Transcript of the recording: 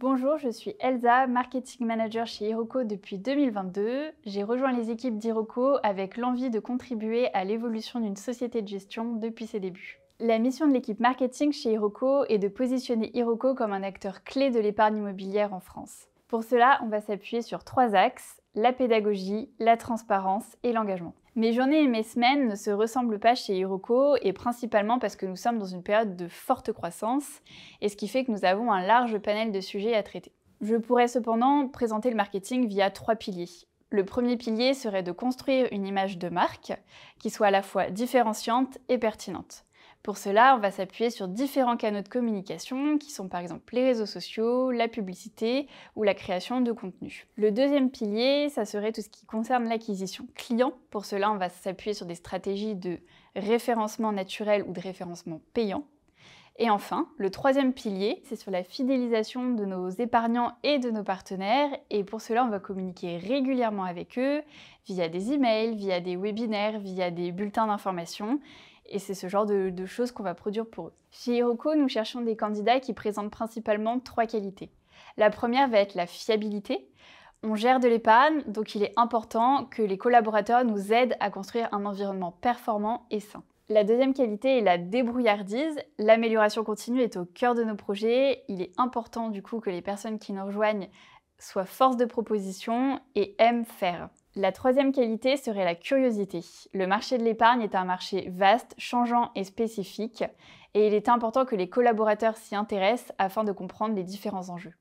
Bonjour, je suis Elsa, marketing manager chez Iroko depuis 2022. J'ai rejoint les équipes d'Iroko avec l'envie de contribuer à l'évolution d'une société de gestion depuis ses débuts. La mission de l'équipe marketing chez Iroko est de positionner Iroko comme un acteur clé de l'épargne immobilière en France. Pour cela, on va s'appuyer sur trois axes, la pédagogie, la transparence et l'engagement. Mes journées et mes semaines ne se ressemblent pas chez Hiroko, et principalement parce que nous sommes dans une période de forte croissance et ce qui fait que nous avons un large panel de sujets à traiter. Je pourrais cependant présenter le marketing via trois piliers. Le premier pilier serait de construire une image de marque qui soit à la fois différenciante et pertinente. Pour cela, on va s'appuyer sur différents canaux de communication qui sont par exemple les réseaux sociaux, la publicité ou la création de contenu. Le deuxième pilier, ça serait tout ce qui concerne l'acquisition client. Pour cela, on va s'appuyer sur des stratégies de référencement naturel ou de référencement payant. Et enfin, le troisième pilier, c'est sur la fidélisation de nos épargnants et de nos partenaires. Et pour cela, on va communiquer régulièrement avec eux via des emails, via des webinaires, via des bulletins d'information. Et c'est ce genre de, choses qu'on va produire pour eux. Chez Hiroko, nous cherchons des candidats qui présentent principalement trois qualités. La première va être la fiabilité. On gère de l'épargne, donc il est important que les collaborateurs nous aident à construire un environnement performant et sain. La deuxième qualité est la débrouillardise. L'amélioration continue est au cœur de nos projets. Il est important du coup que les personnes qui nous rejoignent soient force de proposition et aiment faire. La troisième qualité serait la curiosité. Le marché de l'épargne est un marché vaste, changeant et spécifique, et il est important que les collaborateurs s'y intéressent afin de comprendre les différents enjeux.